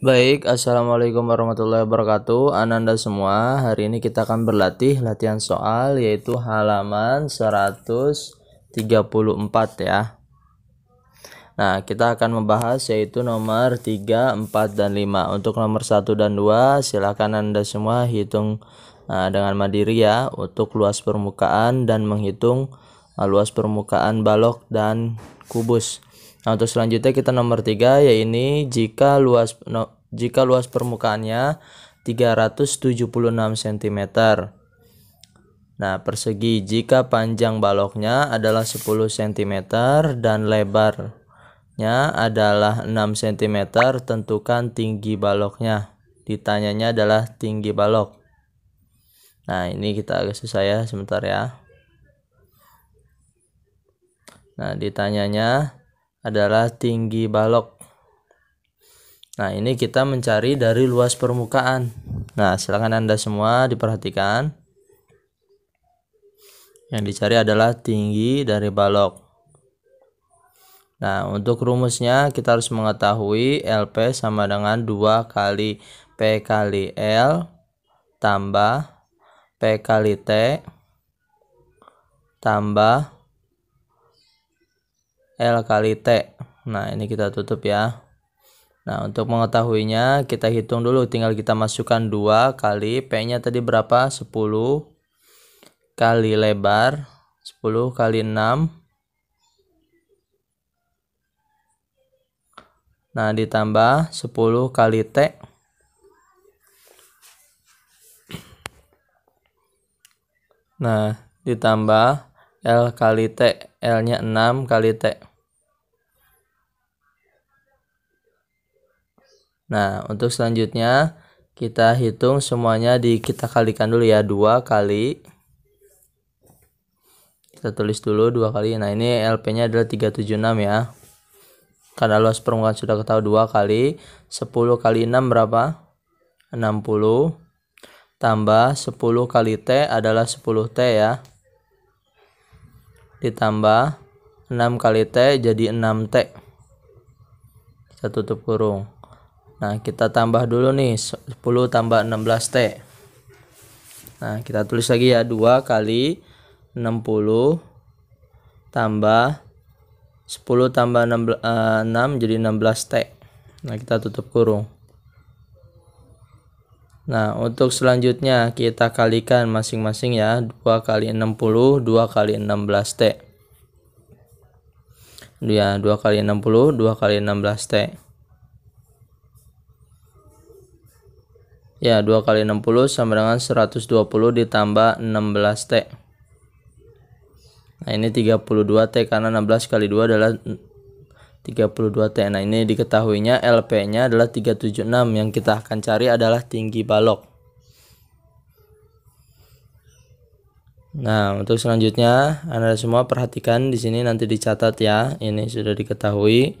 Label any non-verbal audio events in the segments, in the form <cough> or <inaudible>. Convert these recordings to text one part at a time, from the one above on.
Baik, Assalamualaikum warahmatullahi wabarakatuh Ananda semua, hari ini kita akan berlatih latihan soal yaitu halaman 134 ya Nah, kita akan membahas yaitu nomor 3, 4, dan 5 Untuk nomor 1 dan 2, silakan Anda semua hitung nah, dengan mandiri ya Untuk luas permukaan dan menghitung uh, luas permukaan balok dan kubus Nah, untuk selanjutnya kita nomor 3 yaitu jika luas no, jika luas permukaannya 376 cm. Nah, persegi jika panjang baloknya adalah 10 cm dan lebarnya adalah 6 cm, tentukan tinggi baloknya. Ditanyanya adalah tinggi balok. Nah, ini kita agak susah ya sebentar ya. Nah, ditanyanya adalah tinggi balok. Nah, ini kita mencari dari luas permukaan. Nah, silakan Anda semua diperhatikan. Yang dicari adalah tinggi dari balok. Nah, untuk rumusnya kita harus mengetahui LP sama dengan 2 kali P kali L tambah P kali T tambah L kali T. Nah, ini kita tutup ya. Nah, untuk mengetahuinya kita hitung dulu tinggal kita masukkan 2 kali P-nya tadi berapa? 10 kali lebar 10 kali 6 Nah, ditambah 10 kali T Nah, ditambah L kali T, L-nya 6 kali T. Nah, untuk selanjutnya kita hitung semuanya di kita kalikan dulu ya, 2 kali kita tulis dulu dua kali. Nah, ini LP-nya adalah 376 ya. Karena luas permukaan sudah ketahui 2 kali 10 kali 6 berapa? 60 tambah 10 kali T adalah 10T ya. Ditambah 6 kali T jadi 6T. Kita tutup kurung. Nah, kita tambah dulu nih 10 tambah 16T. Nah, kita tulis lagi ya 2 kali 60 tambah 10 tambah 6, 6 eh, jadi 16T. Nah, kita tutup kurung. Nah, untuk selanjutnya kita kalikan masing-masing ya 2 kali 60, 2 kali 16T. Ya, 2 kali 60, 2 kali 16T. Ya, 2 kali 60 sama dengan 120 ditambah 16T. Nah, ini 32T karena 16 kali 2 adalah 32T. Nah, ini diketahuinya LP-nya adalah 376. Yang kita akan cari adalah tinggi balok. Nah, untuk selanjutnya Anda semua perhatikan di sini nanti dicatat ya. Ini sudah diketahui.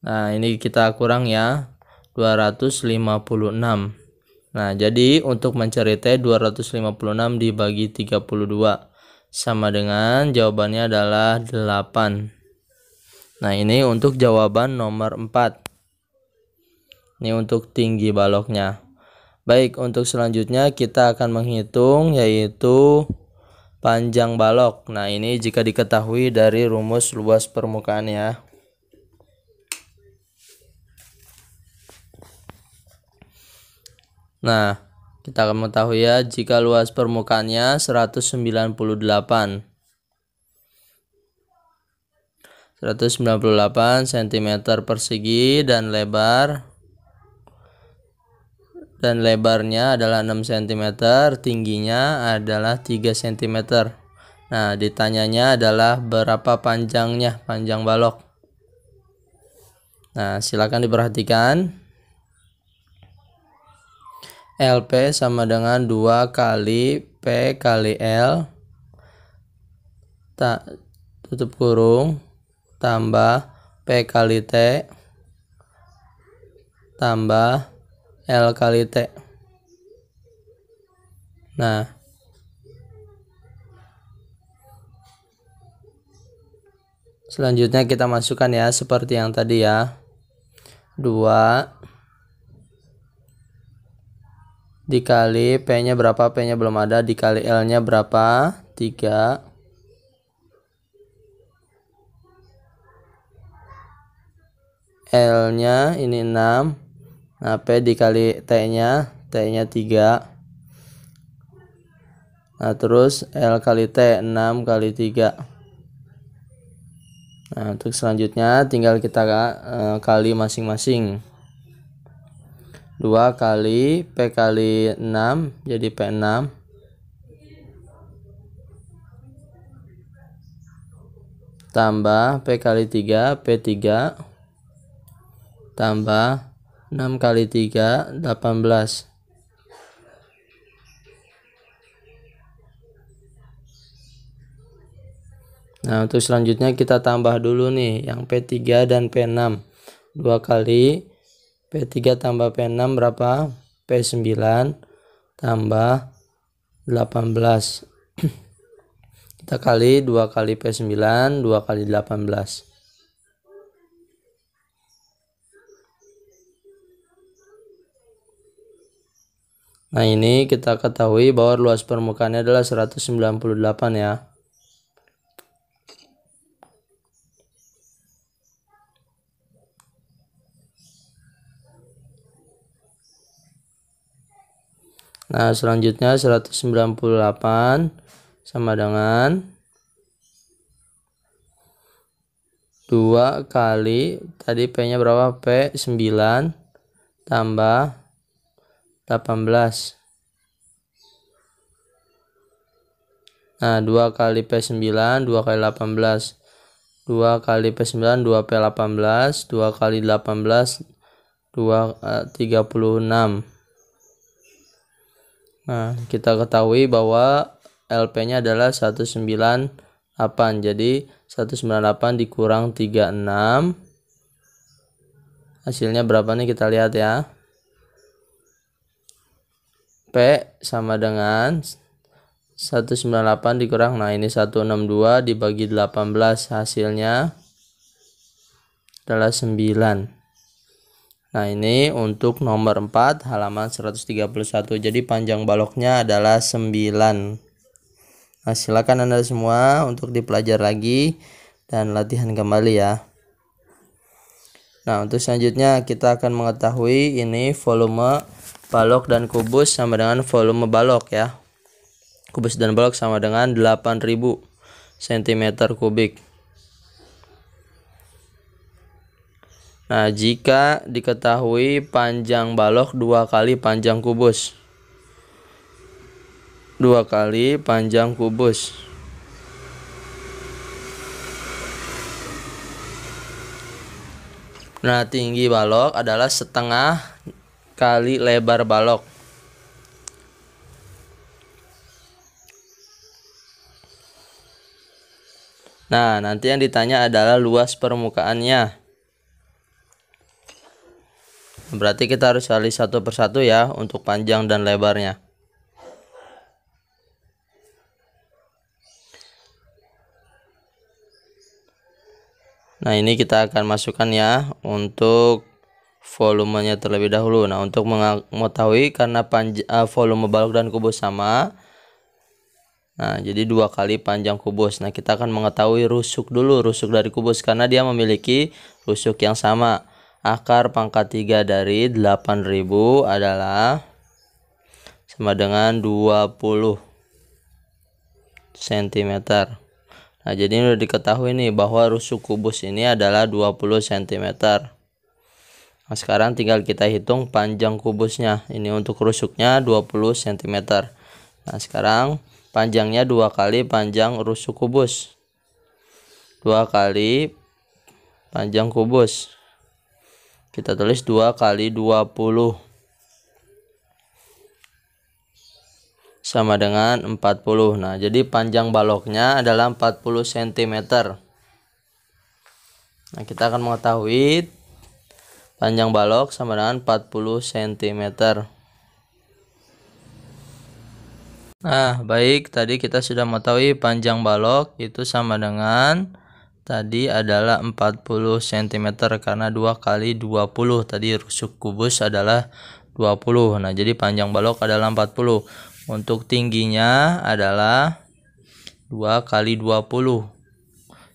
Nah, ini kita kurang ya 256. Nah, jadi untuk mencari T 256 dibagi 32 sama dengan jawabannya adalah 8. Nah, ini untuk jawaban nomor 4. Ini untuk tinggi baloknya. Baik, untuk selanjutnya kita akan menghitung yaitu panjang balok. Nah, ini jika diketahui dari rumus luas permukaan ya. Nah, kita akan mengetahui ya jika luas permukaannya 198. 198 cm persegi dan lebar dan lebarnya adalah 6 cm, tingginya adalah 3 cm. Nah, ditanyanya adalah berapa panjangnya, panjang balok. Nah, silakan diperhatikan. LP sama dengan 2 kali P kali L tak tutup kurung tambah P kali T tambah L kali T nah selanjutnya kita masukkan ya seperti yang tadi ya 2 dikali P-nya berapa? P-nya belum ada. Dikali L-nya berapa? 3. L-nya ini 6. Nah, P dikali T-nya, T-nya 3. Nah, terus L kali T 6 kali 3. Nah, untuk selanjutnya tinggal kita uh, kali masing-masing. 2 kali P kali 6 jadi P6 tambah P kali 3 P3 tambah 6 kali 3 18 Nah untuk selanjutnya kita tambah dulu nih yang P3 dan P6 2 kali P3 tambah P6 berapa? P9 tambah 18. <clears throat> Kita kali 2 kali P9, 2 kali 18. Nah ini kita ketahui bahwa luas permukaannya adalah 198 ya. Nah, selanjutnya 198 sama dengan 2 kali tadi P-nya berapa? P 9 tambah 18. Nah, 2 kali P9, 2 kali 18. 2 kali P9, 2 P18, 2 kali 18, 2 36. Nah, kita ketahui bahwa LP-nya adalah 198. Jadi 198 dikurang 36. Hasilnya berapa nih kita lihat ya. P sama dengan 198 dikurang. Nah, ini 162 dibagi 18 hasilnya adalah 9. Nah ini untuk nomor 4 halaman 131 Jadi panjang baloknya adalah 9 Nah silakan anda semua untuk dipelajar lagi dan latihan kembali ya Nah untuk selanjutnya kita akan mengetahui ini volume balok dan kubus sama dengan volume balok ya Kubus dan balok sama dengan 8000 cm kubik Nah, jika diketahui panjang balok dua kali panjang kubus. Dua kali panjang kubus. Nah, tinggi balok adalah setengah kali lebar balok. Nah, nanti yang ditanya adalah luas permukaannya. Berarti kita harus cari satu persatu ya untuk panjang dan lebarnya. Nah ini kita akan masukkan ya untuk volumenya terlebih dahulu. Nah untuk mengetahui karena eh, volume balok dan kubus sama. Nah jadi dua kali panjang kubus. Nah kita akan mengetahui rusuk dulu rusuk dari kubus karena dia memiliki rusuk yang sama akar pangkat 3 dari 8000 adalah sama dengan 20 cm. Nah, jadi ini udah diketahui nih bahwa rusuk kubus ini adalah 20 cm. Nah, sekarang tinggal kita hitung panjang kubusnya. Ini untuk rusuknya 20 cm. Nah, sekarang panjangnya dua kali panjang rusuk kubus. Dua kali panjang kubus kita tulis 2 kali 20 sama dengan 40 nah jadi panjang baloknya adalah 40 cm nah kita akan mengetahui panjang balok sama dengan 40 cm nah baik tadi kita sudah mengetahui panjang balok itu sama dengan tadi adalah 40 cm karena 2 kali 20 tadi rusuk kubus adalah 20 nah jadi panjang balok adalah 40 untuk tingginya adalah 2 kali 20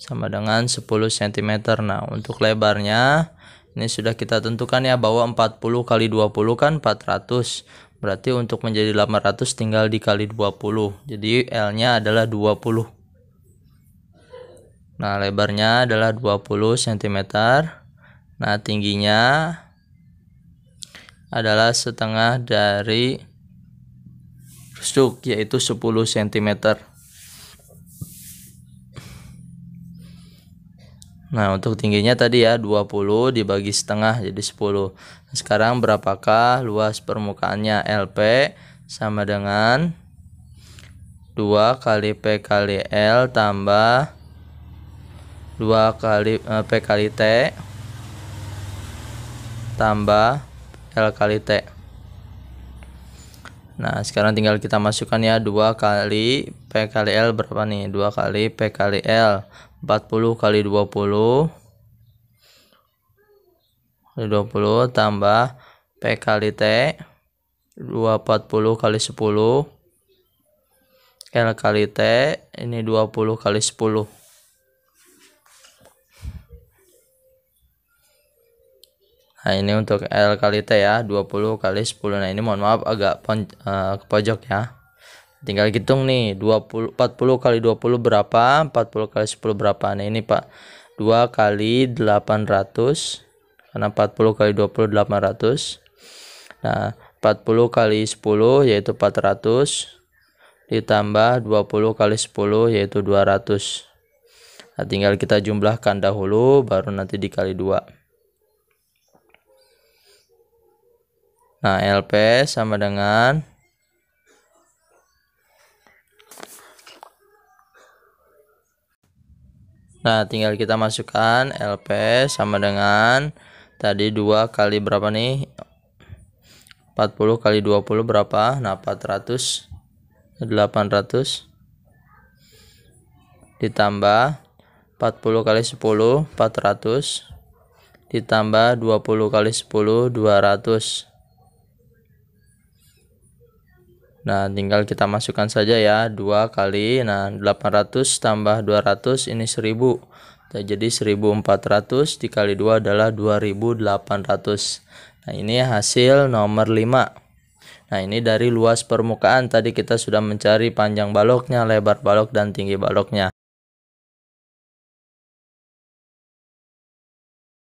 sama dengan 10 cm nah untuk lebarnya ini sudah kita tentukan ya bahwa 40 kali 20 kan 400 berarti untuk menjadi 800 tinggal dikali 20 jadi L nya adalah 20 Nah, lebarnya adalah 20 cm. Nah, tingginya adalah setengah dari rusuk yaitu 10 cm. Nah, untuk tingginya tadi ya 20 dibagi setengah jadi 10. Nah, sekarang berapakah luas permukaannya LP sama dengan 2 kali P kali L tambah 2 kali eh, P kali T tambah L kali T Nah sekarang tinggal kita masukkan ya 2 kali P kali L berapa nih 2 kali P kali L 40 kali 20 20 tambah P kali T 240 kali 10 L kali T ini 20 kali 10 Nah, ini untuk L kali T ya, 20 kali 10. Nah, ini mohon maaf agak pon, uh, ke pojok ya. Tinggal hitung nih, 20 40 kali 20 berapa? 40 kali 10 berapa? Nah, ini Pak. 2 kali 800 karena 40 kali 20 800. Nah, 40 kali 10 yaitu 400 ditambah 20 kali 10 yaitu 200. Nah, tinggal kita jumlahkan dahulu baru nanti dikali 2. Nah, LP sama dengan Nah, tinggal kita masukkan LP sama dengan tadi 2 kali berapa nih? 40 kali 20 berapa? Nah, 400 800 ditambah 40 kali 10 400 ditambah 20 kali 10 200 Nah, tinggal kita masukkan saja ya 2 kali. Nah, 800 tambah 200 ini 1000. Nah, jadi 1400 dikali 2 adalah 2800. Nah, ini hasil nomor 5. Nah, ini dari luas permukaan tadi kita sudah mencari panjang baloknya, lebar balok dan tinggi baloknya.